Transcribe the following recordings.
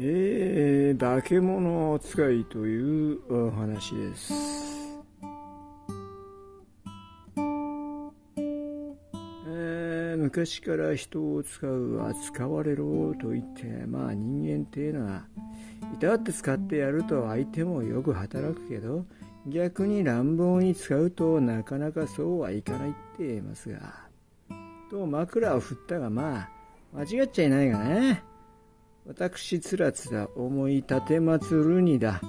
えー、化け物扱いというお話です。え昔から人を使う扱われろと言ってまあ人間っていうのはいたって使ってやると相手もよく働くけど逆に乱暴に使うとなかなかそうはいかないって言いますがと枕を振ったがまあ間違っちゃいないがね私つらつら思い立てまつるにだ。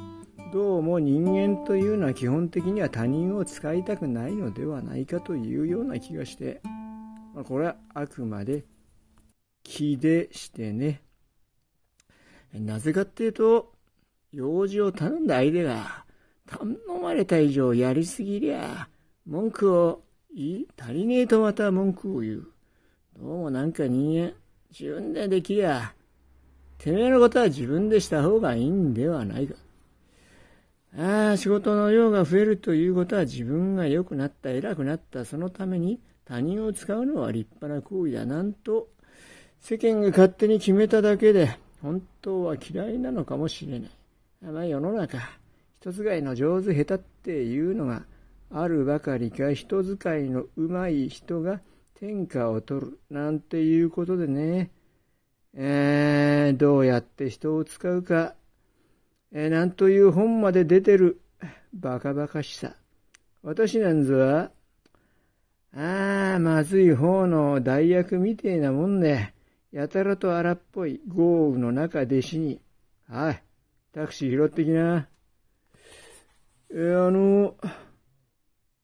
どうも人間というのは基本的には他人を使いたくないのではないかというような気がして、まあ、これはあくまで気でしてね。なぜかっていうと、用事を頼んだ相手が、頼まれた以上やりすぎりゃ、文句を言い、足りねえとまた文句を言う。どうもなんか人間、自分でできりゃ、てめえのことは自分でした方がいいんではないか。ああ、仕事の量が増えるということは自分が良くなった、偉くなった、そのために他人を使うのは立派な行為だ。なんと、世間が勝手に決めただけで、本当は嫌いなのかもしれない。まあ世の中、人使いの上手下手っていうのがあるばかりか、人使いの上手い人が天下を取るなんていうことでね、えー、どうやって人を使うか、えー、なんという本まで出てる、バカバカしさ。私なんぞは、ああ、まずい方の代役みてえなもんで、ね、やたらと荒っぽい豪雨の中弟子に、はい、タクシー拾ってきな。えー、あの、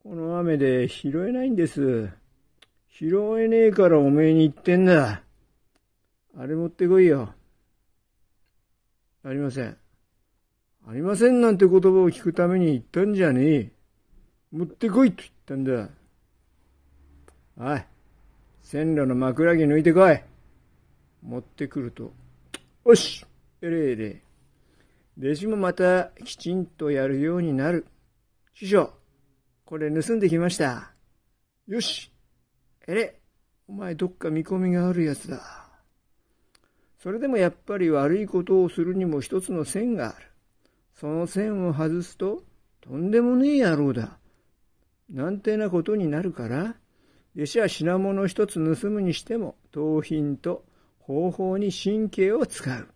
この雨で拾えないんです。拾えねえからおめえに言ってんだ。あれ持ってこいよ。ありません。ありませんなんて言葉を聞くために言ったんじゃねえ。持ってこいと言ったんだ。おい、線路の枕木抜いてこい。持ってくると、おし、えれえれ。弟子もまたきちんとやるようになる。師匠、これ盗んできました。よし、えれ、お前どっか見込みがあるやつだ。それでもやっぱり悪いことをするにも一つの線がある。その線を外すと、とんでもねえ野郎だ。なんてなことになるから、弟子は品物一つ盗むにしても、盗品と方法に神経を使う。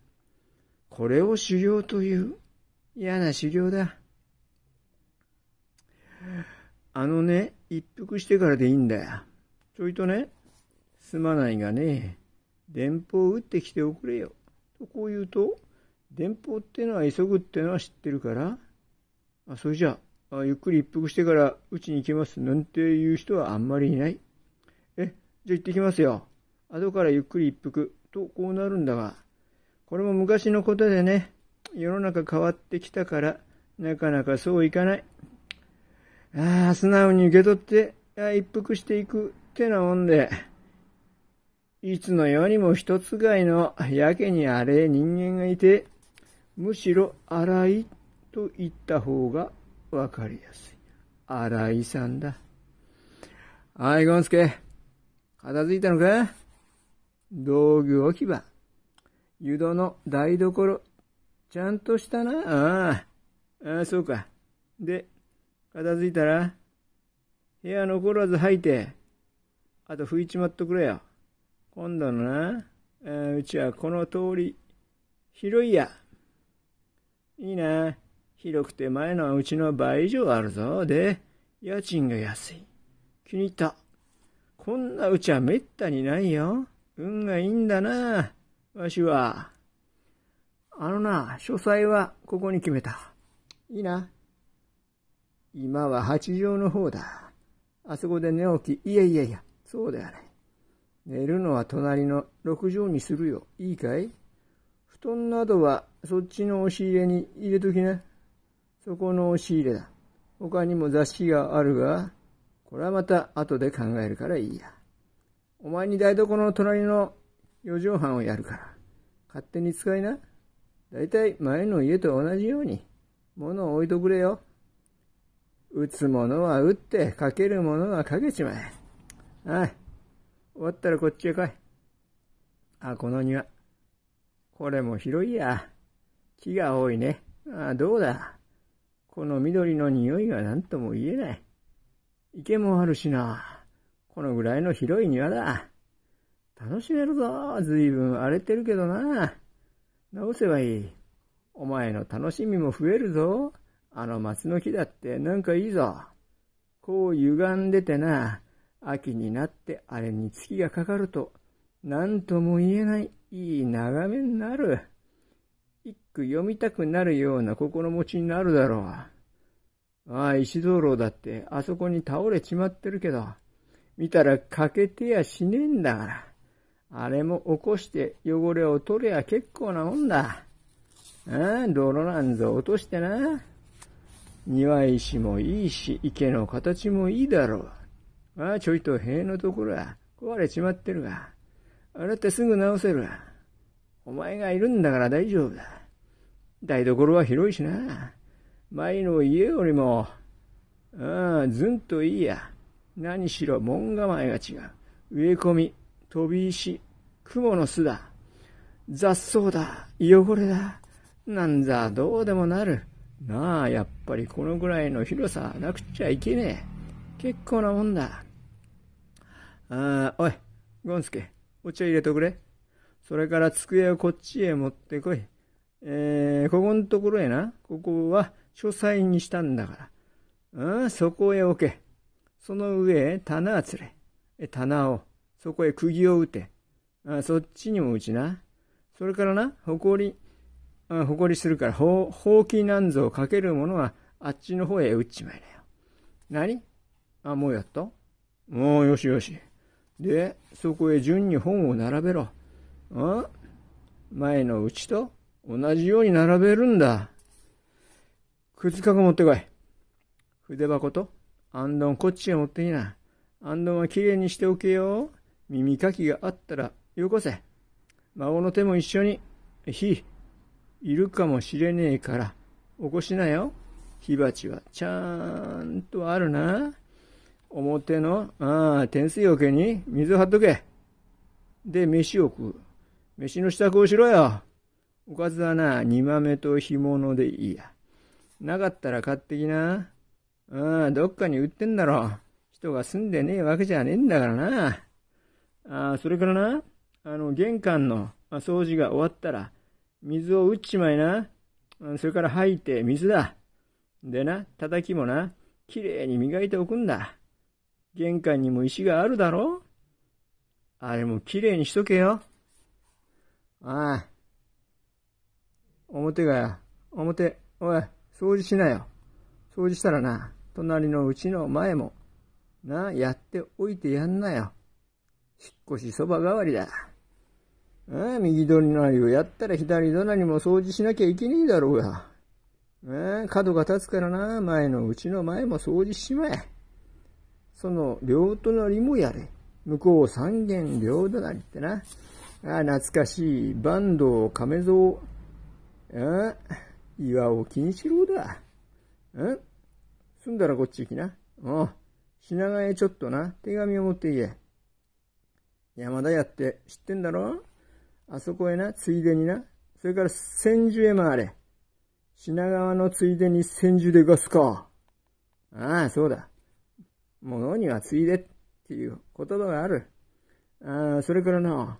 これを修行という。嫌な修行だ。あのね、一服してからでいいんだよ。ちょいとね、すまないがね、電報を打ってきておくれよ。とこう言うと、電報ってのは急ぐってのは知ってるから、あ、それじゃあ、ゆっくり一服してからうちに行きますなんていう人はあんまりいない。え、じゃあ行ってきますよ。後からゆっくり一服。とこうなるんだが、これも昔のことでね、世の中変わってきたから、なかなかそういかない。ああ、素直に受け取って、一服していくってなもんで。いつの世にも一つがいのやけに荒れ人間がいて、むしろ荒いと言った方がわかりやすい。荒いさんだ。はい、ゴンスケ。片付いたのか道具置き場。湯戸の台所。ちゃんとしたな。ああ。ああ、そうか。で、片付いたら部屋残らず吐いて、あと拭いちまっとくれよ。今度のな、えうちはこの通り、広いや。いいな。広くて前のうちの倍以上あるぞ。で、家賃が安い。気に入った。こんなうちはめったにないよ。運がいいんだな。わしは。あのな、書斎はここに決めた。いいな。今は八畳の方だ。あそこで寝起き。いやいやいや、そうではない。寝るのは隣の6畳にするよ。いいかい布団などはそっちの押し入れに入れときな。そこの押し入れだ。他にも雑誌があるが、これはまた後で考えるからいいや。お前に台所の隣の4畳半をやるから、勝手に使いな。だいたい前の家と同じように、物を置いとくれよ。打つものは打って、かけるものはかけちまえ。はい。終わったらこっちへ来い。あ、この庭。これも広いや。木が多いね。あ、どうだ。この緑の匂いが何とも言えない。池もあるしな。このぐらいの広い庭だ。楽しめるぞ。ずいぶん荒れてるけどな。直せばいい。お前の楽しみも増えるぞ。あの松の木だってなんかいいぞ。こう歪んでてな。秋になってあれに月がかかると、何とも言えないいい眺めになる。一句読みたくなるような心持ちになるだろう。ああ、石灯籠だってあそこに倒れちまってるけど、見たら欠けてやしねえんだから。あれも起こして汚れを取りゃ結構なもんだ。ああ、泥なんぞ落としてな。庭石もいいし、池の形もいいだろう。ああちょいと塀のところは壊れちまってるが、洗ってすぐ直せるわ。お前がいるんだから大丈夫だ。台所は広いしな。前の家よりも、ああ、ずんといいや。何しろ門構えが違う。植え込み、飛び石、雲の巣だ。雑草だ。汚れだ。なんざどうでもなる。なあ、やっぱりこのぐらいの広さなくちゃいけねえ。結構なもんだ。ああ、おい、ゴンスケ、お茶入れとくれ。それから机をこっちへ持ってこい。えー、ここのところへな。ここは書斎にしたんだから。うん、そこへ置け。その上へ棚を連れ。え、棚を。そこへ釘を打て。あそっちにも打ちな。それからな、埃、あ埃するから、ほう、きなんぞをかけるものは、あっちの方へ打っちまいなよ。何あ、もうやったもうよしよし。で、そこへ順に本を並べろ。ん前のうちと同じように並べるんだ。靴かご持ってこい。筆箱と、あんどんこっちへ持っていな。あんどんはきれいにしておけよ。耳かきがあったらよこせ。孫の手も一緒に、ひ、いるかもしれねえから、起こしなよ。火鉢はちゃんとあるな。表の、ああ、天水桶に水を張っとけ。で、飯を食う。飯の支度をしろよ。おかずはな、煮豆と干物でいいや。なかったら買ってきな。うん、どっかに売ってんだろ。人が住んでねえわけじゃねえんだからな。ああ、それからな、あの、玄関の、あ、掃除が終わったら、水を打っちまいな。それから吐いて水だ。でな、叩きもな、きれいに磨いておくんだ。玄関にも石があるだろあれも綺麗にしとけよ。ああ。表がや、表、おい、掃除しなよ。掃除したらな、隣のうちの前も、な、やっておいてやんなよ。引っ越しそば代わりだ。ああ、右隣をやったら左隣も掃除しなきゃいけねえだろうが。ああ、角が立つからな、前のうちの前も掃除しまえ。その両隣もやれ。向こう三軒両隣ってな。ああ、懐かしい。坂東亀蔵。ああ、岩尾金四郎だ。うん住んだらこっち行きな。うん。品川へちょっとな、手紙を持って行け。山田屋って知ってんだろあそこへな、ついでにな。それから千住へ回れ。品川のついでに千住でガスか。ああ、そうだ。ものにはついでっていう言葉がある。ああ、それからな。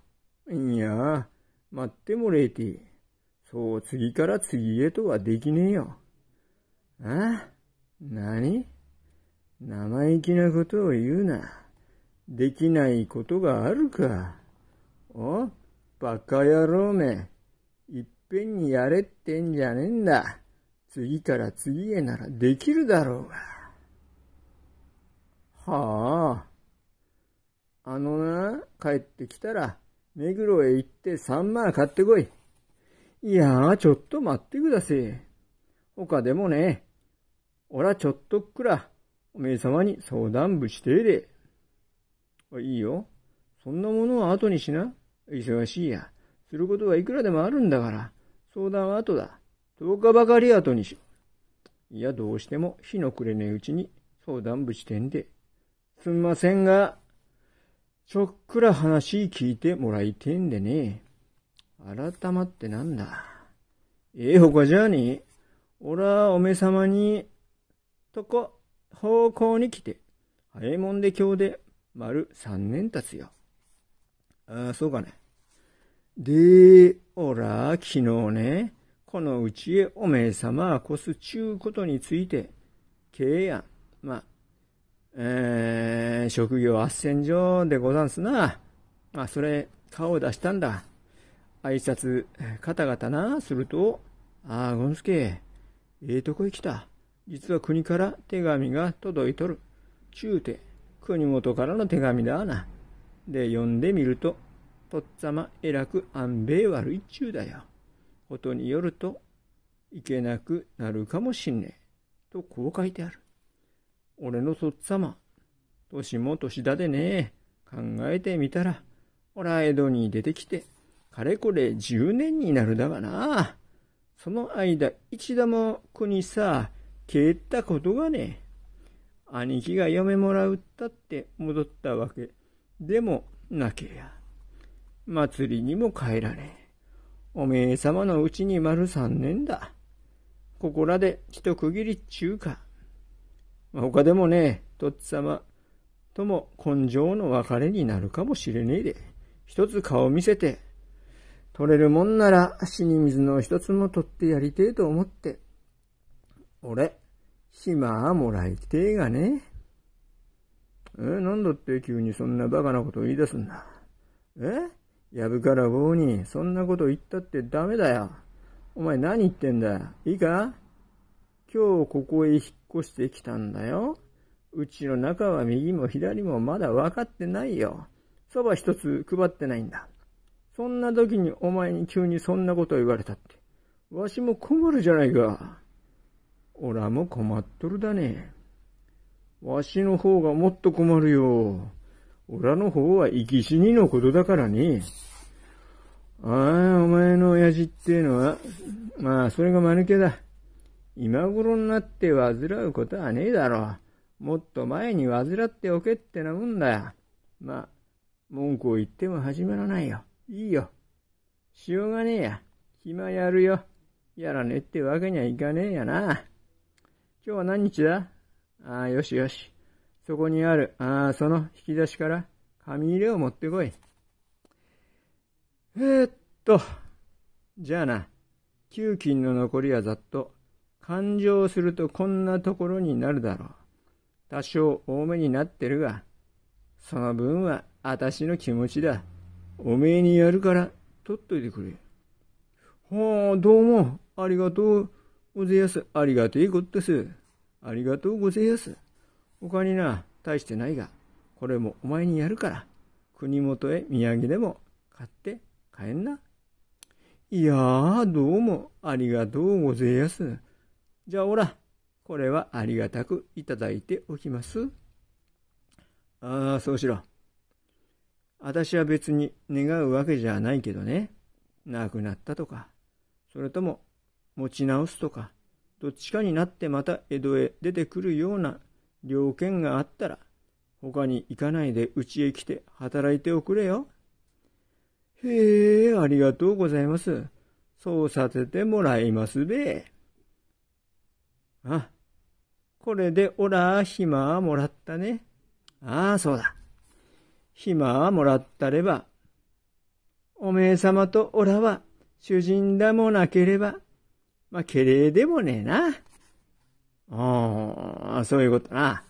いや、待ってもれえて。そう、次から次へとはできねえよ。ああ何生意気なことを言うな。できないことがあるか。おバカ野郎め。いっぺんにやれってんじゃねえんだ。次から次へならできるだろうが。はあ、あのな、帰ってきたら、目黒へ行って三万買ってこい。いやあ、ちょっと待ってくだせえ。他でもね、おらちょっとくら、おめえ様に相談部してえで。いいよ。そんなものは後にしな。忙しいや。することはいくらでもあるんだから、相談は後だ。10日ばかり後にし。いや、どうしても日の暮れねうちに相談部してんで。すみませんが、ちょっくら話聞いてもらいてんでね。改まってなんだ。ええほかじゃあね。おら、おめさまに、とこ、方向に来て、早いもんで今日で、丸三年経つよ。ああ、そうかね。で、おら、昨日ね、このうちへおめえ様こすちゅうことについて、けえやん。まあ、職業斡旋場でござんすな。あ、それ、顔を出したんだ。挨拶、カタカタな、すると、ああ、ゴンスケ、ええー、とこへ来た。実は国から手紙が届いとる。中て、国元からの手紙だな。で、読んでみると、とっつぁま、えらく安兵衛悪ゅうだよ。ことによると、いけなくなるかもしんねえ。と、こう書いてある。俺のそっさ様年も年だでね、考えてみたら、おら江戸に出てきて、かれこれ10年になるだがな。その間、一度も国さ、消えたことがね。兄貴が嫁もらうったって戻ったわけでもなけや。祭りにも帰らねえ。おめえ様のうちに丸三年だ。ここらで一区切りっちゅうか。他でもね、とっつ様とも根性の別れになるかもしれねえで、一つ顔見せて、取れるもんなら死に水の一つも取ってやりてえと思って、俺、暇はもらいてえがね。え、なんだって急にそんなバカなこと言い出すんだ。えやぶから棒に、そんなこと言ったってダメだよ。お前何言ってんだいいか今日ここへ引っ越してきたんだよ。うちの中は右も左もまだ分かってないよ。そば一つ配ってないんだ。そんな時にお前に急にそんなことを言われたって。わしも困るじゃないか。おらも困っとるだね。わしの方がもっと困るよ。おらの方は生き死にのことだからね。ああ、お前の親父っていうのは、まあ、それが間抜けだ。今頃になって患うことはねえだろう。もっと前に患っておけってなもんだよ。まあ、文句を言っても始まらないよ。いいよ。しようがねえや。暇やるよ。やらねえってわけにはいかねえやな。今日は何日だああ、よしよし。そこにある、ああ、その引き出しから紙入れを持ってこい。えー、っと、じゃあな、給金の残りはざっと勘定するとこんなところになるだろう。多少多めになってるが、その分は私の気持ちだ。おめえにやるから、取っといてくれ。はあ、どうも、ありがとうおぜやす。ありがてえこったす。ありがとうごぜやす。他にな、大してないが、これもお前にやるから、国元へ土産でも買って帰んな。いやあ、どうも、ありがとうごぜやす。じゃあほら、これはありがたくいただいておきます。ああ、そうしろ。私は別に願うわけじゃないけどね。亡くなったとか、それとも持ち直すとか、どっちかになってまた江戸へ出てくるような了見があったら、他に行かないでうちへ来て働いておくれよ。へえ、ありがとうございます。そうさせてもらいますべ。あ、これでおら、暇もらったね。ああ、そうだ。暇もらったれば、おめえ様とおらは主人だもなければ、まあ、けれでもねえな。ああ、そういうことな。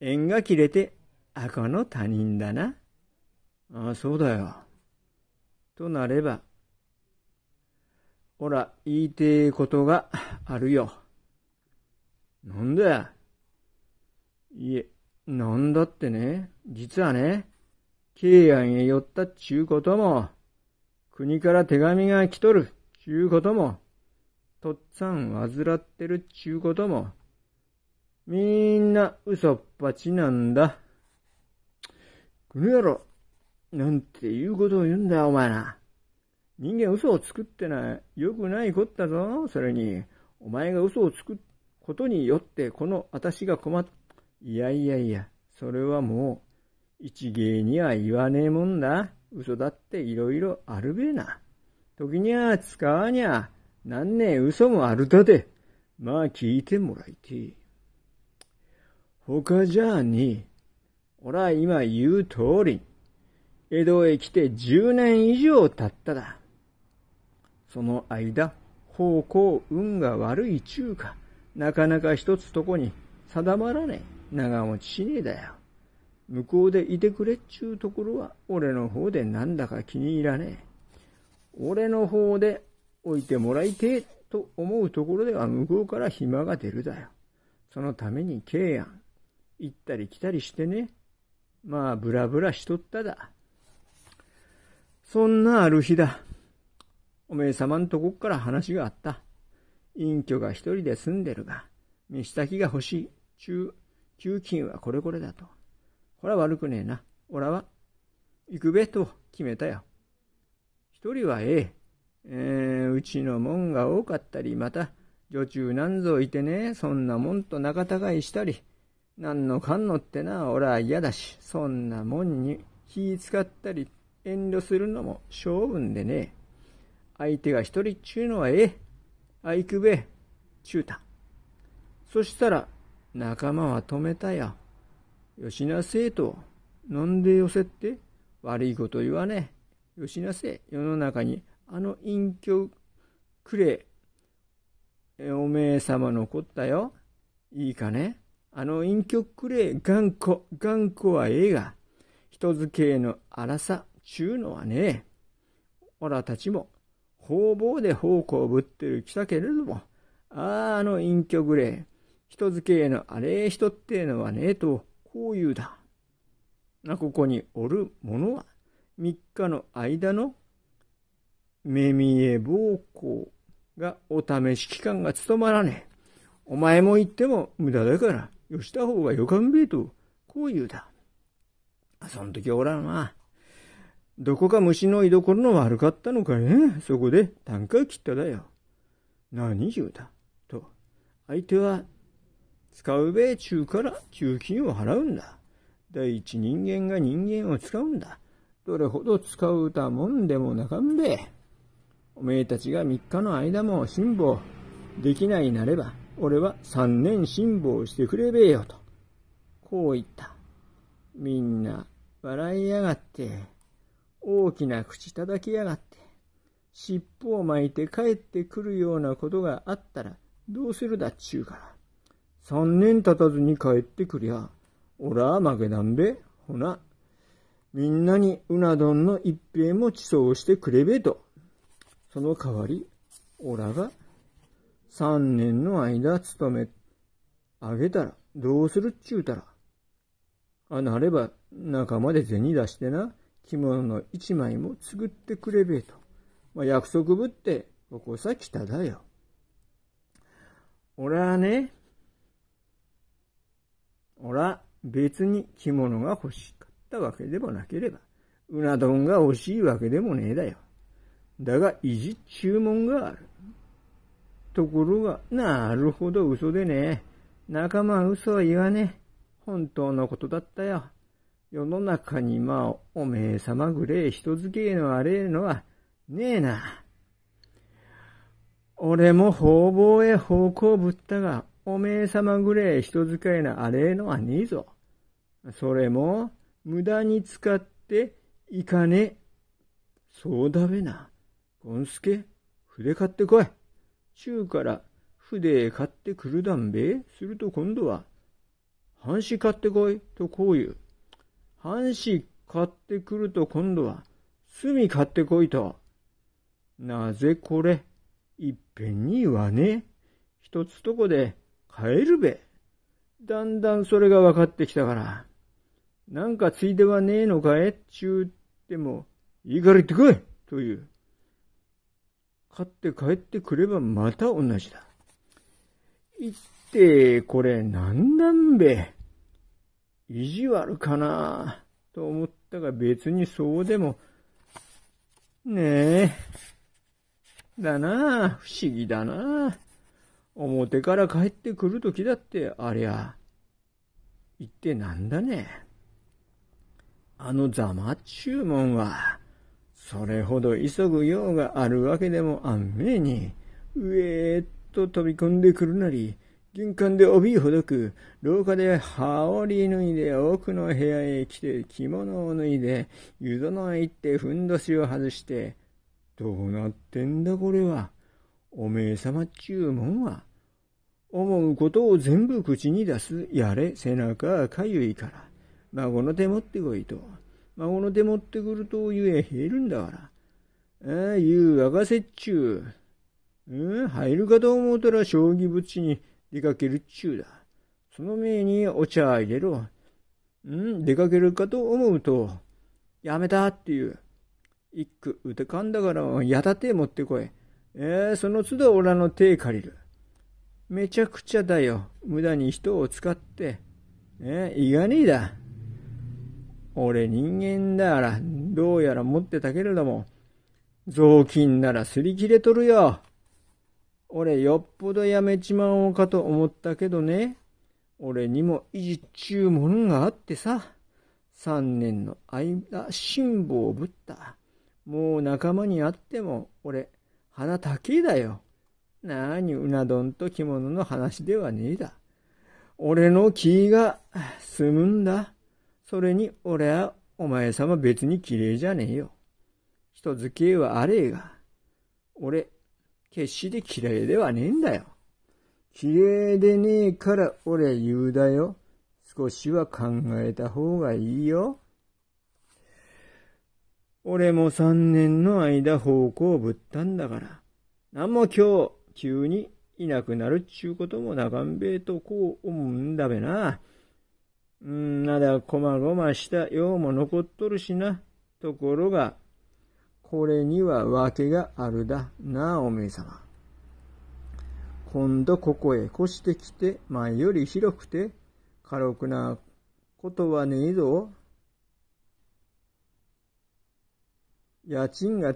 縁が切れて、赤の他人だな。ああ、そうだよ。となれば、おら、言いてえことがあるよ。なんでいえ、なんだってね、実はね、慶安へ寄ったっちゅうことも、国から手紙が来とるっちゅうことも、とっつぁん患ってるっちゅうことも、みんな嘘っぱちなんだ。この野郎、なんていうことを言うんだお前ら。人間嘘を作ってない、よくないこったぞ、それに。お前が嘘を作ってことによってこの私が困っいやいやいや、それはもう一芸には言わねえもんだ。嘘だっていろいろあるべえな。時には使わにゃ、なんねえ嘘もあるだで。まあ聞いてもらいてえ。他じゃあに、俺は今言う通り、江戸へ来て十年以上経っただ。その間、方向運が悪い中か。なかなか一つとこに定まらねえ。長持ちしねえだよ。向こうでいてくれっちゅうところは、俺の方でなんだか気に入らねえ。俺の方で置いてもらいてえと思うところでは向こうから暇が出るだよ。そのためにやん。行ったり来たりしてね。まあ、ぶらぶらしとっただ。そんなある日だ。おめえ様んとこっから話があった。隠居が一人で住んでるが、飯炊きが欲しい。中、給金はこれこれだと。ほら悪くねえな。おらは、行くべと決めたよ。一人はええ。えー、うちの門が多かったり、また、女中なんぞいてね、そんなもんと仲違いしたり、なんのかんのってな、おらは嫌だし、そんなもんに気使ったり、遠慮するのも性分でね。相手が一人っちゅうのはええ。あ行くべ、ちゅうた。そしたら、仲間は止めたよ。よしなせえと、飲んで寄せって、悪いこと言わねえ。よしなせえ、世の中に、あの隠居くれ、おめえ様のこったよ。いいかね。あの隠居くれ、頑固、頑固はええが、人付けの荒さ、ちゅうのはねえ。おらたちも方々で奉公をぶってる来たけれども、あああの隠居ぐれ、人付けへのあれ人ってえのはねえと、こう言うだ。なここにおる者は、三日の間の目見え暴行がお試し期間が務まらねえ。お前も言っても無駄だから、よした方がよかんべえと、こう言うだ。そん時おらんわ。どこか虫の居所の悪かったのかね。そこで短歌切っただよ。何言うたと。相手は使うべ中から給金を払うんだ。第一人間が人間を使うんだ。どれほど使うたもんでもなかんべ。おめえたちが三日の間も辛抱できないなれば、俺は三年辛抱してくれべえよと。こう言った。みんな笑いやがって。大きな口叩きやがって、尻尾を巻いて帰ってくるようなことがあったらどうするだっちゅうから。三年経たずに帰ってくりゃ、おら負けなんべ、ほな。みんなにうな丼の一平も地層してくれべと。その代わり、おらが三年の間勤めあげたらどうするっちゅうたら。あ、なれば仲間で銭出してな。着物の一枚も作ってくれべえと、まあ、約束ぶってここさ来ただよ。俺はね、俺は別に着物が欲しかったわけでもなければ、うな丼が欲しいわけでもねえだよ。だが、意地注文がある。ところが、なるほど嘘でね仲間は嘘は言わねえ。本当のことだったよ。世の中にまあ、おめえ様ぐれえ人づけのあれえのはねえな。俺も方々へ方向ぶったが、おめえ様ぐれえ人使いのあれえのはねえぞ。それも、無駄に使っていかねえ。そうだべな。ゴンスケ、筆買ってこい。中から筆買ってくるだんべ。すると今度は、半紙買ってこい。とこう言う。半紙買ってくると今度は隅買ってこいと。なぜこれ、いっぺんに言わねえ。一つとこで買えるべ。だんだんそれが分かってきたから。なんかついではねえのかえっちゅうっても、いいから行ってこいという。買って帰ってくればまた同じだ。行って、これ何なんべ。意地悪かなと思ったが別にそうでも、ねえ。だな不思議だな表から帰ってくるときだってありゃ。一体なんだね。あのざまっちゅうもんは、それほど急ぐ用があるわけでもあんめえに、うえーっと飛び込んでくるなり、玄関で帯ほどく、廊下で羽織脱いで奥の部屋へ来て着物を脱いで、湯殿へ行ってふんどしを外して、どうなってんだこれは。おめえ様っちゅうもんは。思うことを全部口に出す。やれ、背中かゆいから。孫の手持ってこいと。孫の手持ってくると湯へ減るんだから。ああ、湯沸かせっちゅう。うん、入るかと思うたら将棋ぶちに出かけるっちゅうだ。その前にお茶入れろ。ん出かけるかと思うと、やめたっていう。一句歌かんだから、やだて持ってこい。えー、その都度俺の手借りる。めちゃくちゃだよ。無駄に人を使って。えー、いがねえだ。俺人間だから、どうやら持ってたけれども、雑巾ならすり切れとるよ。俺よっぽどやめちまおうかと思ったけどね。俺にも意地ちゅうもんがあってさ。三年の間、辛抱をぶった。もう仲間に会っても、俺、鼻高えだよ。なあにうな丼と着物の話ではねえだ。俺の気が済むんだ。それに俺はお前様別に綺麗じゃねえよ。人付き合いはあれえが。俺、決して嫌いではねえんだよ。嫌いでねえから俺は言うだよ。少しは考えた方がいいよ。俺も三年の間方向をぶったんだから、なんも今日急にいなくなるっちゅうこともなかんべえとこう思うんだべな。うん、なだこまごました用も残っとるしな。ところが、これには訳があるだな、おめえ様。今度ここへ越してきて、前より広くて、軽くなことはねえぞ。家賃が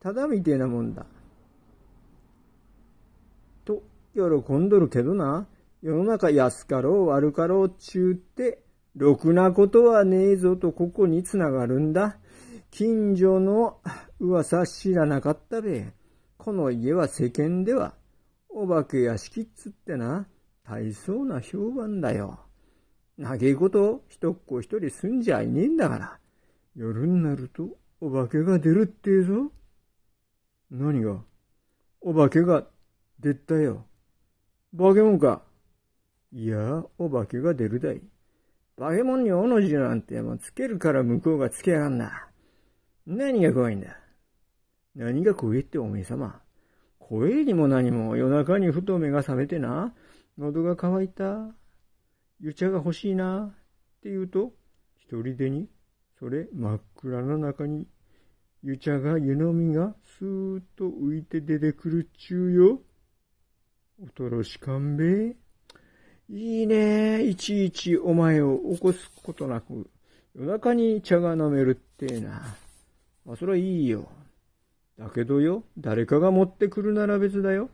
ただみてえなもんだ。と、喜んどるけどな、世の中安かろう悪かろうちゅうって、ろくなことはねえぞとここにつながるんだ。近所の噂知らなかったべ。この家は世間では、お化け屋敷っつってな、大層な評判だよ。長いこと一っ子一人住んじゃいねえんだから。夜になるとお化けが出るってえぞ。何がお化けが出たよ。化け物か。いや、お化けが出るだい。化け物におの字なんてもつけるから向こうがつけやがんな。何が怖いんだ何が怖いっておめえ様。声にも何も夜中にふと目が覚めてな、喉が渇いた、湯茶が欲しいな、って言うと、一人でに、それ真っ暗の中に、湯茶が湯飲みがスーッと浮いて出てくるちゅうよ。とろしかんべいいね。いちいちお前を起こすことなく、夜中に茶が飲めるってな。まあ、それはいいよ。だけどよ、誰かが持ってくるなら別だよ。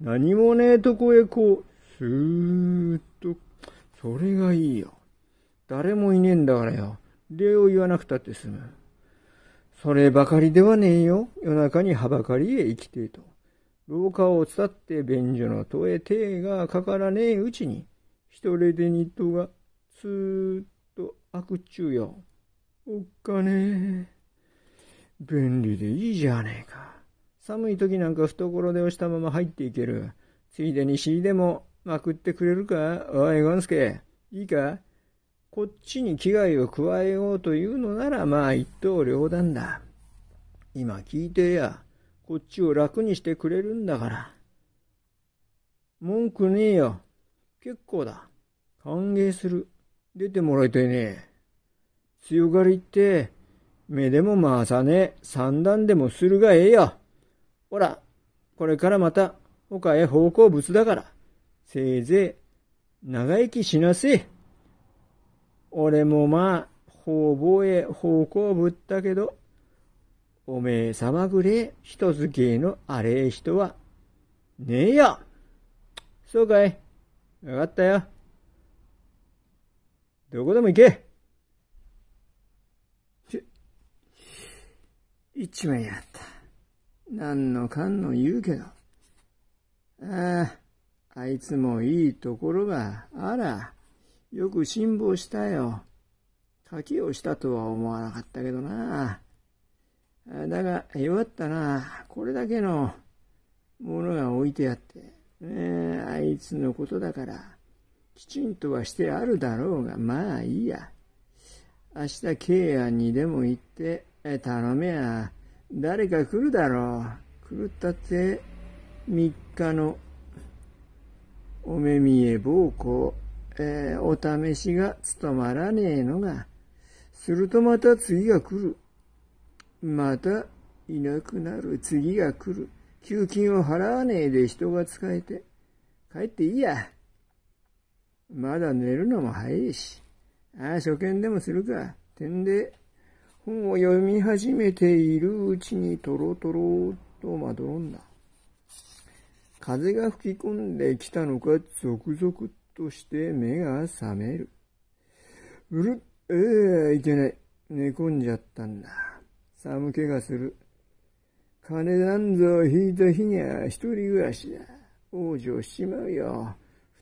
何もねえとこへこう、スーッと。それがいいよ。誰もいねえんだからよ。礼を言わなくたって済む。そればかりではねえよ。夜中にはばかりへ生きてえと。廊下を伝って便所の戸へ手がかからねえうちに、一人でニットが、スーッと開くっちゅうよ。おっかねえ。便利でいいじゃねえか。寒い時なんか懐で押したまま入っていける。ついでに尻でもまくってくれるかおい、ゴンスケ。いいかこっちに危害を加えようというのならまあ一刀両断だ。今聞いてや。こっちを楽にしてくれるんだから。文句ねえよ。結構だ。歓迎する。出てもらいたいね。強がりって、目でも回さねえ三段でもするがええよ。ほら、これからまた他へ方向物だから、せいぜい長生きしなせえ。俺もまあ、方々へ方向物だけど、おめえ様ぐれ人付けのあれ人は、ねえよ。そうかい。わかったよ。どこでも行け。一枚やった。何のかんの言うけど。ああ、あいつもいいところがあら、よく辛抱したよ。賭けをしたとは思わなかったけどな。だが、弱ったな。これだけのものが置いてあって。ね、あいつのことだから、きちんとはしてあるだろうが、まあいいや。明日、慶安にでも行って、え頼めや。誰か来るだろう。来るったって、3日の、お目見え暴行、えー、お試しが務まらねえのが、するとまた次が来る。また、いなくなる。次が来る。給金を払わねえで人が使えて、帰っていいや。まだ寝るのも早いし。ああ、初見でもするか。てんで、本を読み始めているうちにとろとろとまどろんだ。風が吹き込んできたのか、続々として目が覚める。うるっ、ええー、いけない。寝込んじゃったんだ。寒気がする。金なんぞ引いた日には一人暮らしだ。往生しちまうよ。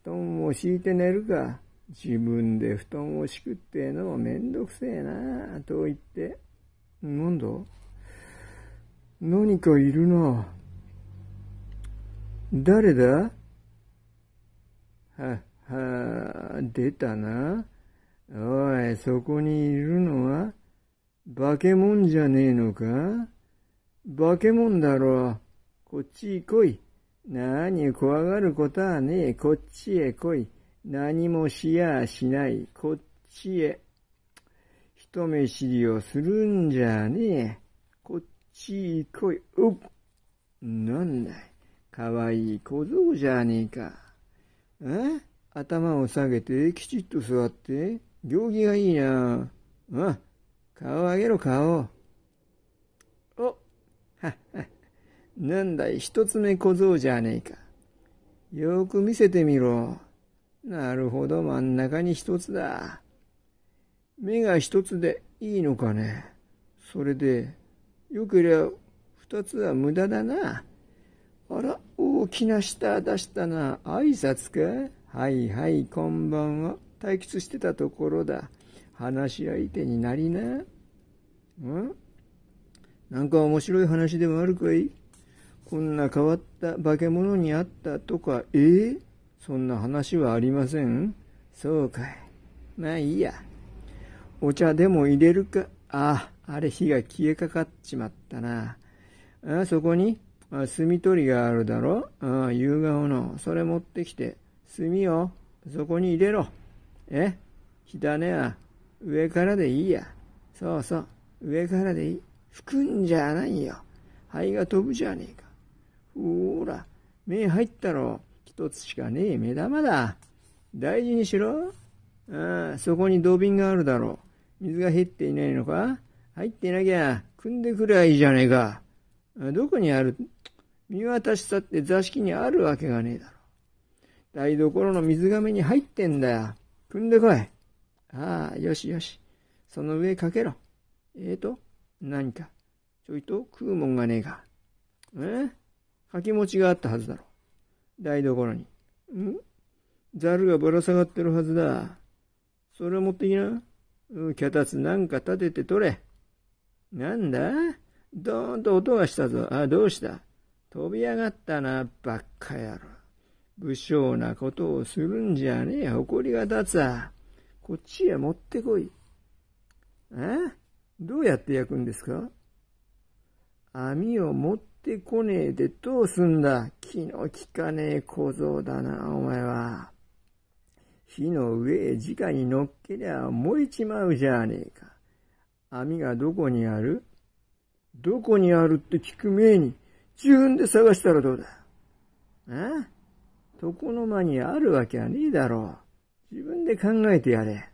布団を敷いて寝るか。自分で布団を敷くってのもめんどくせえなあと言って。なんだ何かいるな誰だはは、出たな。おい、そこにいるのは化け物じゃねえのか化け物だろ。こっちへ来い。なに、怖がることはねえ。こっちへ来い。何もしやしない。こっちへ。一目りをするんじゃねえ。こっちへ来い。うっ。なんだい。かわいい小僧じゃねえか。え頭を下げて、きちっと座って。行儀がいいなうん。顔上げろ顔。お、はっは。なんだい、一つ目小僧じゃねえか。よく見せてみろ。なるほど、真ん中に一つだ。目が一つでいいのかね。それで、よくりゃ二つは無駄だな。あら、大きな舌出したな。挨拶かはいはい、こんばんは。退屈してたところだ。話し相手になりな。んなんか面白い話でもあるかいこんな変わった化け物に会ったとか、ええー、そんな話はありませんそうかい。まあいいや。お茶でも入れるか。あ、ああれ火が消えかかっちまったな。あ、そこに、あ炭取りがあるだろあ、夕顔の。それ持ってきて、炭を、そこに入れろ。え火種は、上からでいいや。そうそう、上からでいい。吹くんじゃないよ。灰が飛ぶじゃねえか。ほーら、目入ったろ。一つしかねえ目玉だ。大事にしろ。ああ、そこに土瓶があるだろう。水が減っていないのか入っていなきゃ、組んでくりゃいいじゃねえか。どこにある見渡したって座敷にあるわけがねえだろ。台所の水がめに入ってんだよ。組んでこい。ああ、よしよし。その上かけろ。ええー、と、何か。ちょいと食うもんがねえか。えかきちがあったはずだろ。台所に。んざるがぶら下がってるはずだ。それを持ってきな。うん、脚立なんか立てて取れ。なんだどーンと音がしたぞ。あ、どうした飛び上がったな、ばっか野郎。武将なことをするんじゃねえ。誇りが立つわ。こっちへ持ってこい。えどうやって焼くんですか網を持ってってこねえでどうすんだ気の利かねえ小僧だな、お前は。火の上へ直に乗っけりゃ燃えちまうじゃねえか。網がどこにあるどこにあるって聞く前に自分で探したらどうだああ床の間にあるわけはねえだろう。自分で考えてやれ。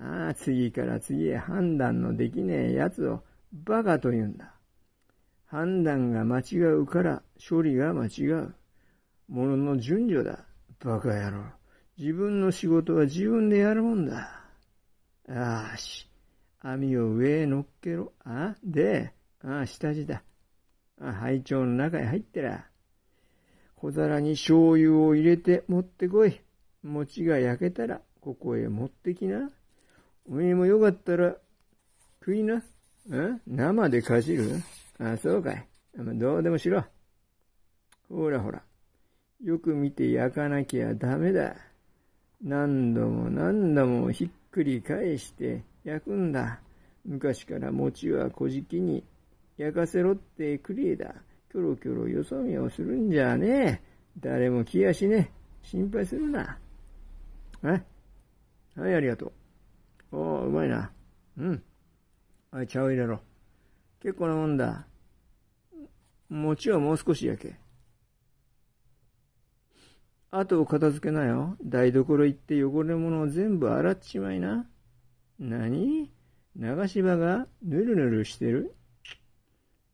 ああ、次から次へ判断のできねえ奴をバカと言うんだ。判断が間違うから処理が間違う。ものの順序だ。バカ野郎。自分の仕事は自分でやるもんだ。あーし。網を上へ乗っけろ。あで、あ下地だ。あ拝聴の中へ入ってら。小皿に醤油を入れて持ってこい。餅が焼けたら、ここへ持ってきな。おめえもよかったら、食いな。ん生でかじるあ、そうかい。どうでもしろ。ほらほら。よく見て焼かなきゃダメだ。何度も何度もひっくり返して焼くんだ。昔から餅は小じきに焼かせろってクリエだ。キョロキョロよそ見をするんじゃねえ。誰も気やしねえ。心配するな。えはい、ありがとう。おうまいな。うん。あい、茶を入れろ。結構なもんだ。餅はもう少しやけ。あとを片付けなよ。台所行って汚れ物を全部洗っちまいな。何長場がぬるぬるしてる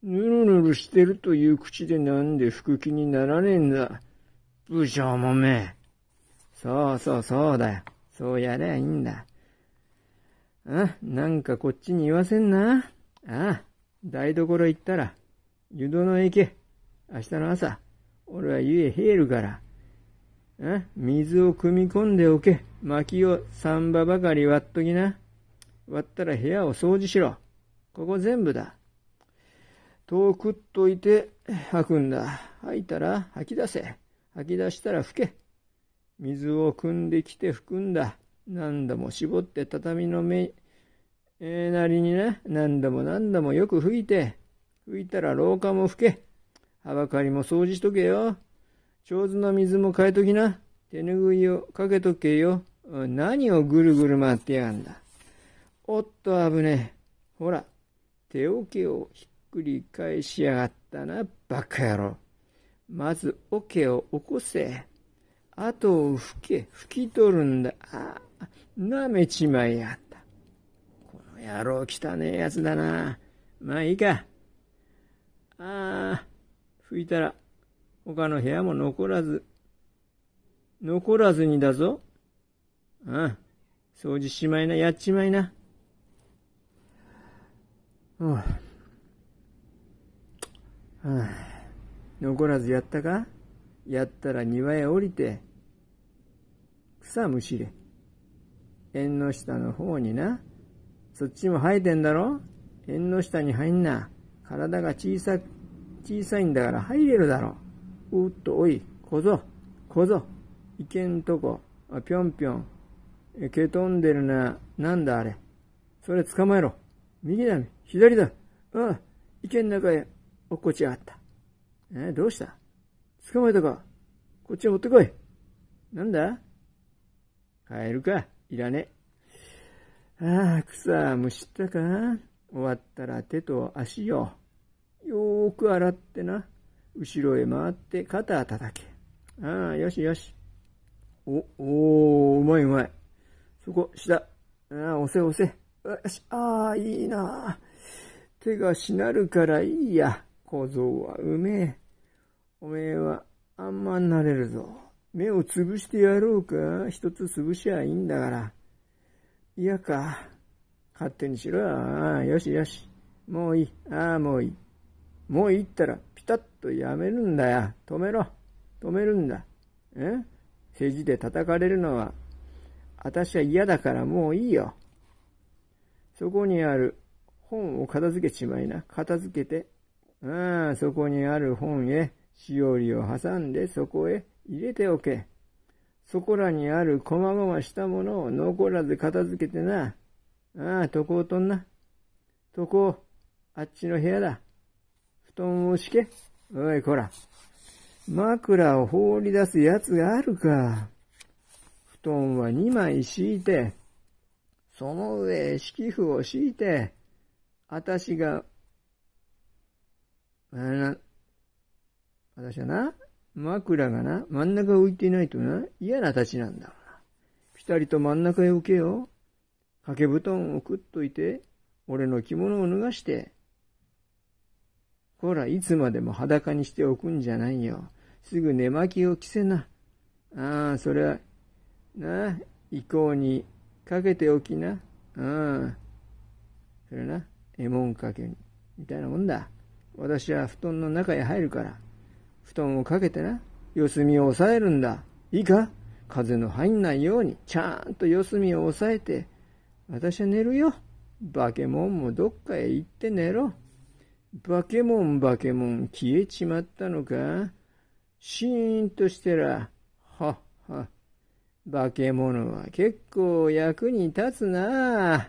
ぬるぬるしてるという口でなんで服気にならねえんだ。武将もめ。そうそうそうだよ。そうやりゃいいんだ。あ、なんかこっちに言わせんな。ああ。台所行ったら、湯殿へ行け。明日の朝、俺は湯へ入るから。え水を汲み込んでおけ。薪を三羽ばかり割っときな。割ったら部屋を掃除しろ。ここ全部だ。遠くっといて吐くんだ。吐いたら吐き出せ。吐き出したら吹け。水を汲んできて吹くんだ。何度も絞って畳の目えー、なりにね、何度も何度もよく吹いて、吹いたら廊下も吹け、はばかりも掃除しとけよ。上手の水も変えときな。手ぬぐいをかけとけよ。何をぐるぐる回ってやがんだ。おっと危ねえ。ほら、手桶をひっくり返しやがったな、バカ野郎。まず桶を起こせ。後を吹け、吹き取るんだ。ああ、なめちまいやった。野郎汚ねえやつだな。まあいいか。ああ、拭いたら、他の部屋も残らず、残らずにだぞ。ああ、掃除しまいな、やっちまいな。おう。あ、残らずやったかやったら庭へ降りて、草むしれ。縁の下の方にな。そっちも生えてんだろ縁の下に入んな。体が小さ、小さいんだから入れるだろ。うっと、おい、小僧、小僧、いけんとこ、ぴょんぴょん、けとんでるな、なんだあれ。それ捕まえろ。右だ、左だ。ああ、池の中へ落っこちやがった。え、どうした捕まえたかこっちへ持ってこい。なんだ帰るか。いらねえ。ああ、草、むしったか終わったら手と足よ。よーく洗ってな。後ろへ回って肩叩け。ああ、よしよし。お、おー、うまいうまい。そこ、下。ああ、押せ押せ。よし、ああ、いいな。手がしなるからいいや。小僧はうめえ。おめえはあんまんなれるぞ。目をつぶしてやろうか。一つつぶしゃいいんだから。嫌か。勝手にしろ。よ。ああ、よしよし。もういい。ああ、もういい。もういいったら、ピタッとやめるんだよ。止めろ。止めるんだ。え治で叩かれるのは、私は嫌だからもういいよ。そこにある本を片付けちまいな。片付けて。ああ、そこにある本へ、しおりを挟んでそこへ入れておけ。そこらにある細々したものを残らず片付けてな。ああ、とこをとんな。とこ、あっちの部屋だ。布団を敷け。おい、こら。枕を放り出す奴があるか。布団は2枚敷いて、その上、敷布を敷いて、あたしが、あな、私はな、枕がな、真ん中浮いていないとな、嫌な立ちなんだろな。ぴたりと真ん中へ置けよ。掛け布団を食っといて、俺の着物を脱がして。ほら、いつまでも裸にしておくんじゃないよ。すぐ寝巻きを着せな。ああ、それは、なあ、以降にかけておきな。うん。それな、絵文かけみたいなもんだ。私は布団の中へ入るから。布団をかけてな、四隅を押さえるんだ。いいか風の入んないように、ちゃんと四隅を押さえて、私は寝るよ。バケモンもどっかへ行って寝ろ。バケモンバケモン消えちまったのかシーンとしてら、はっは。化け物は結構役に立つなあ。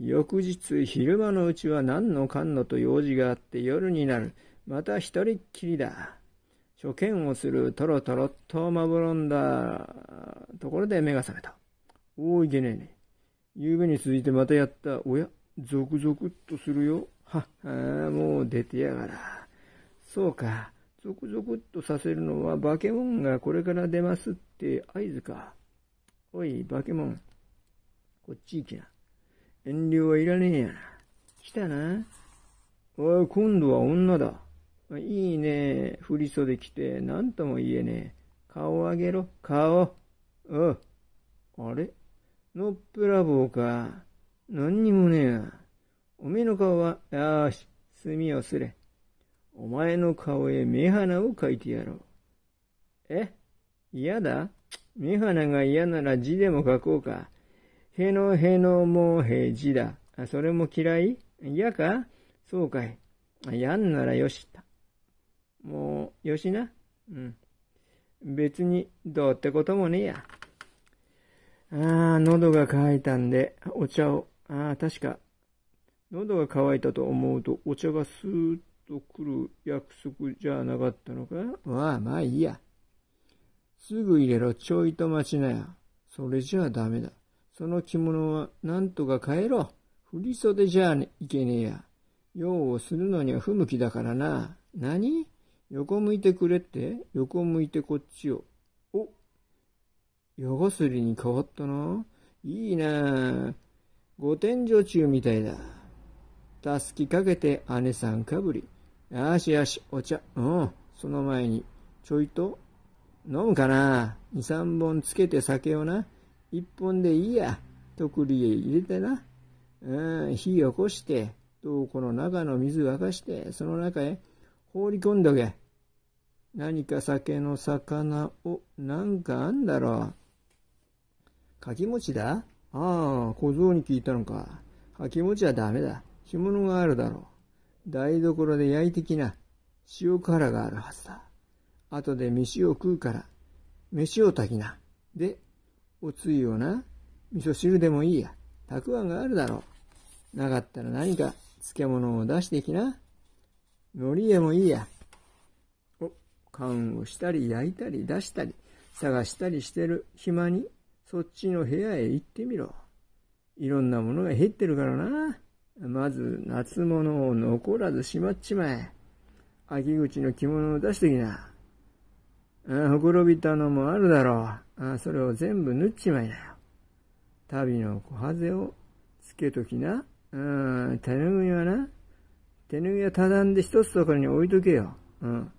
翌日昼間のうちは何のかんのと用事があって夜になる。また一人っきりだ。初見をするとろとろっとまぼろんだところで目が覚めた。おお、いけねえね。ゆうべに続いてまたやった。おや、ゾクゾクっとするよ。ははもう出てやがら。そうか。ゾクゾクっとさせるのは化け物がこれから出ますって合図か。おい、化け物。こっち行きな。遠慮はいらねえやな。来たな。おい、今度は女だ。いいね。振り袖着て、なんとも言えねえ。顔上げろ、顔。うん。あれのっぺらぼうか。何にもねえや。おめえの顔は、よし、墨をすれ。お前の顔へ目鼻を描いてやろう。え嫌だ目鼻が嫌なら字でも書こうか。へのへのもへじだ。それも嫌い嫌かそうかい。やんならよした。もう、よしな。うん。別に、どうってこともねえや。ああ、喉が渇いたんで、お茶を。ああ、確か、喉が渇いたと思うと、お茶がスーッと来る約束じゃなかったのかああ、まあいいや。すぐ入れろ、ちょいと待ちなや。それじゃあダメだ。その着物はなんとか変えろ。振袖じゃいけねえや。用をするのには不向きだからな。何横向いてくれって横向いてこっちを。お矢がすりに変わったな。いいなご天井中みたいだ。たすきかけて姉さんかぶり。よしよし、お茶。うん。その前に、ちょいと、飲むかな。二三本つけて酒をな。一本でいいや、とりへ入れてな、うん、火起こして、とこの中の水沸かして、その中へ放り込んどけ。何か酒の魚を、なんかあんだろう。かきもちだああ、小僧に聞いたのか。かきもちはダメだ。干物があるだろう。台所で焼いてきな。塩辛があるはずだ。後で飯を食うから、飯を炊きな。で、おつゆをな、味噌汁でもいいや。たくあんがあるだろう。なかったら何か漬物を出してきな。海苔でもいいや。お、缶をしたり焼いたり出したり、探したりしてる暇に、そっちの部屋へ行ってみろ。いろんなものが減ってるからな。まず夏物を残らずしまっちまえ。秋口の着物を出してきな。ほころびたのもあるだろう。それを全部縫っちまいなよ。旅の小ハゼをつけときな。手ぬぐいはな、手ぬぐいは畳んで一つところに置いとけよ。うん。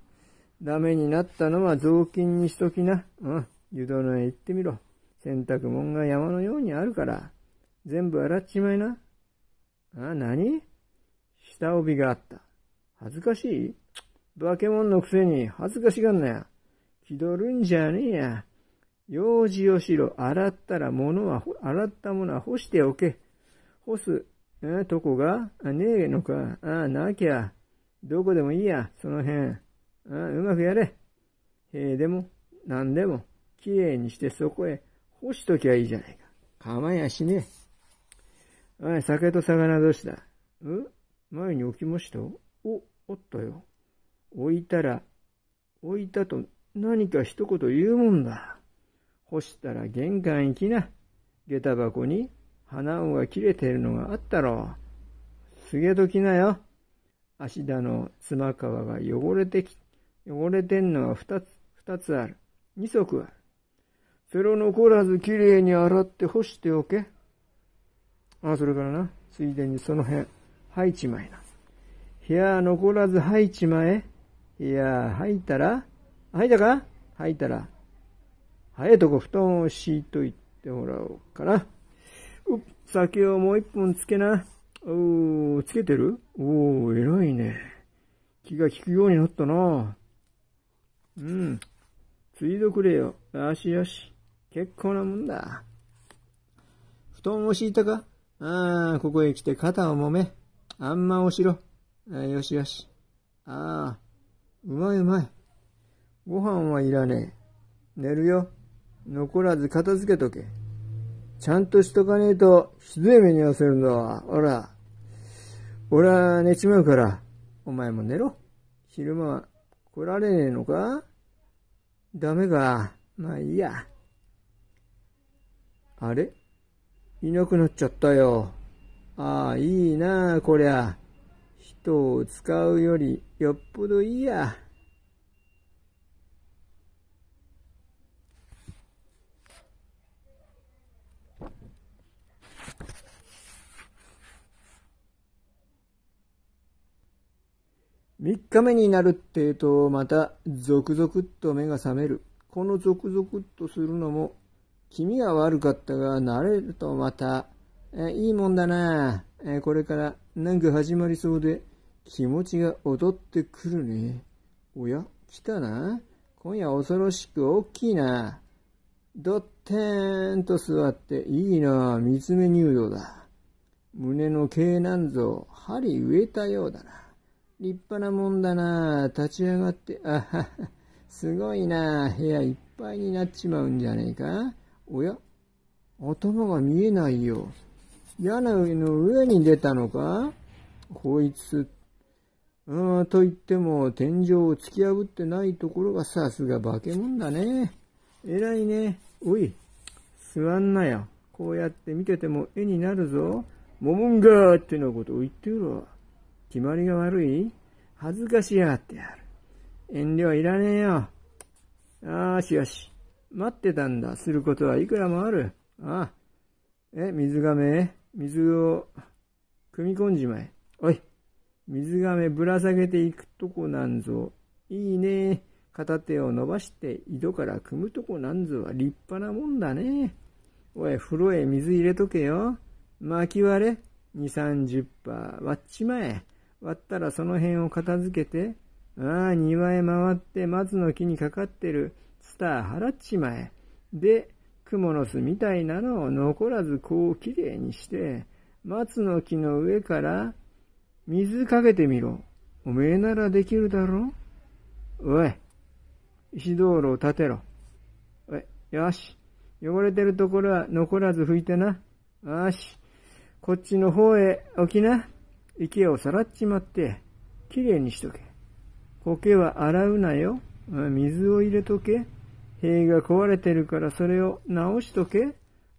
ダメになったのは雑巾にしときな。うん。湯殿へ行ってみろ。洗濯物が山のようにあるから、全部洗っちまいな。あ、何下帯があった。恥ずかしい化け物のくせに恥ずかしがんなよ。気取るんじゃねえや。用事をしろ。洗ったら物は、洗ったものは干しておけ。干す、えとこがねえのか。ああ、なきゃ。どこでもいいや、その辺。あうまくやれ。へえ、でも、なんでも、きれいにしてそこへ干しときゃいいじゃないか。構やしねえ。おい、酒と魚どうしたう前に置きましたお、おったよ。置いたら、置いたと何か一言言うもんだ。干したら玄関行きな。下駄箱に花尾が切れてるのがあったろう。すげときなよ。足田の妻皮が汚れてき、汚れてんのは二つ、二つある。二足ある。それを残らずきれいに洗って干しておけ。あ、それからな、ついでにその辺、吐いちまいな。部屋残らず吐いちまえ。いや、吐いたら、吐いたか吐いたら、早いとこ布団を敷いといてもらおうかな。うっ、酒をもう一本つけな。おー、つけてるおー、偉いね。気が利くようになったな。うん。ついどくれよ。よしよし。結構なもんだ。布団を敷いたかああ、ここへ来て肩を揉め。あんま押しろ。よしよし。ああ、うまいうまい。ご飯はいらねえ。寝るよ。残らず片付けとけ。ちゃんとしとかねえと、ひどい目に遭わせるんだわ。ほら。俺は寝ちまうから、お前も寝ろ。昼間は来られねえのかダメか。まあいいや。あれいなくなっちゃったよ。ああ、いいなあ、こりゃ。人を使うよりよっぽどいいや。3日目になるってえと、また、続々と目が覚める。この続々とするのも、気味が悪かったが、慣れるとまた、えいいもんだな、えこれからなんか始まりそうで、気持ちが劣ってくるね。おや、来たな。今夜恐ろしく大きいな。どってーんと座って、いいな、三つ目入道だ。胸の毛なんぞ、針植えたようだな。立派なもんだな立ち上がって、あはは、すごいな部屋いっぱいになっちまうんじゃねえかおや頭が見えないよ。屋根の上に出たのかこいつ、うん、と言っても天井を突き破ってないところがさすが化け物だね。偉いね。おい、座んなよ。こうやって見てても絵になるぞ。モモンガーってなことを言ってるわ。決まりが悪い恥ずかしやがってやる。遠慮はいらねえよ。ああ、しよし。待ってたんだ。することはいくらもある。ああ。え、水亀水を、組み込んじまえ。おい。水亀ぶら下げていくとこなんぞ。いいね。片手を伸ばして井戸から組むとこなんぞは立派なもんだね。おい、風呂へ水入れとけよ。巻き割れ。二三十パー割っちまえ。割ったらその辺を片付けて、ああ、庭へ回って松の木にかかってるツタ払っちまえ。で、蜘蛛の巣みたいなのを残らずこうきれいにして、松の木の上から水かけてみろ。おめえならできるだろおい、石道路を立てろ。おい、よし。汚れてるところは残らず拭いてな。よし。こっちの方へ置きな。池をさらっちまって、きれいにしとけ。苔は洗うなよ。水を入れとけ。塀が壊れてるからそれを直しとけ。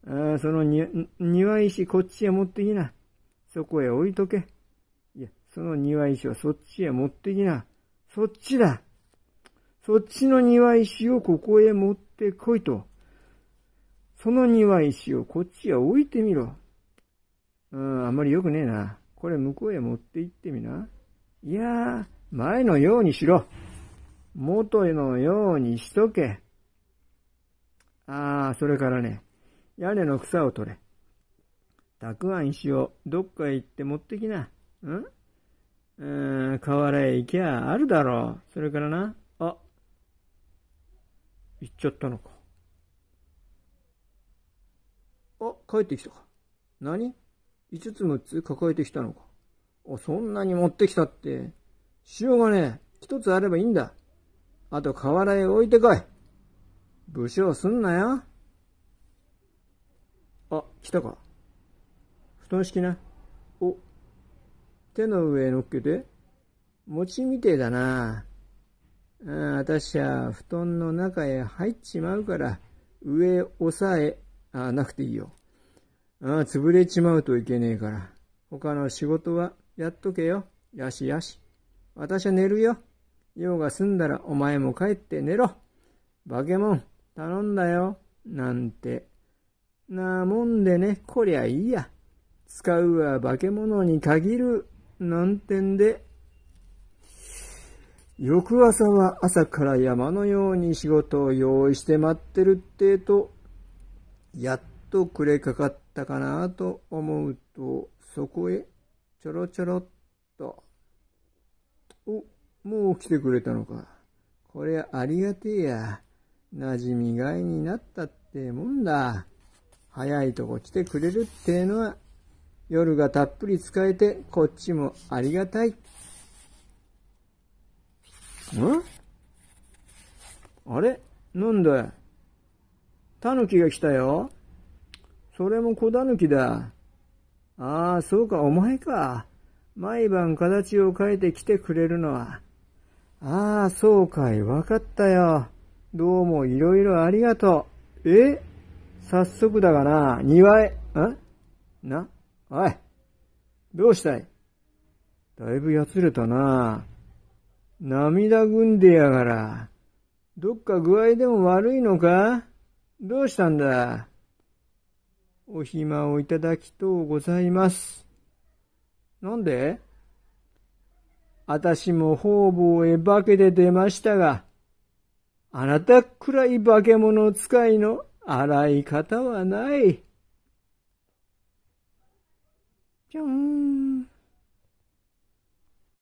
あその庭石こっちへ持ってきな。そこへ置いとけ。いや、その庭石はそっちへ持ってきな。そっちだ。そっちの庭石をここへ持ってこいと。その庭石をこっちへ置いてみろ。うん、あんまり良くねえな。これ向こうへ持って行ってみな。いや前のようにしろ。元のようにしとけ。ああ、それからね、屋根の草を取れ。たくあん石をどっかへ行って持ってきな。んうん、河原へ行きゃあるだろう。それからな、あ、行っちゃったのか。あ、帰ってきたか。何5つ6つ抱えてきたのか。そんなに持ってきたって、塩がね、一つあればいいんだ。あと河原へ置いてこい。武将すんなよ。あ、来たか。布団敷きな。お、手の上へ乗っけて。餅みてえだな。ああ、私は布団の中へ入っちまうから、上押さえ、あ、なくていいよ。ああ、潰れちまうといけねえから。他の仕事はやっとけよ。やしやし。私は寝るよ。用が済んだらお前も帰って寝ろ。化け物、頼んだよ。なんて。なもんでね、こりゃいいや。使うは化け物に限る。なんてんで。翌朝は朝から山のように仕事を用意して待ってるってと、やっと暮れかかったかなと思うと、そこへちょろちょろっと。お、もう来てくれたのか。こりゃありがてえや。馴染みがいになったってもんだ。早いとこ来てくれるってのは、夜がたっぷり使えて、こっちもありがたい。んあれなんだタヌキが来たよ。それも小だぬきだ。ああ、そうか、お前か。毎晩形を変えて来てくれるのは。ああ、そうかい、わかったよ。どうもいろいろありがとう。え早速だがな、庭へ、んな、おい、どうしたいだいぶやつれたな。涙ぐんでやがら。どっか具合でも悪いのかどうしたんだお暇をいただきとうございます。なんであたしも方々へ化けて出ましたが、あなたくらい化け物使いの洗い方はない。ぴょん。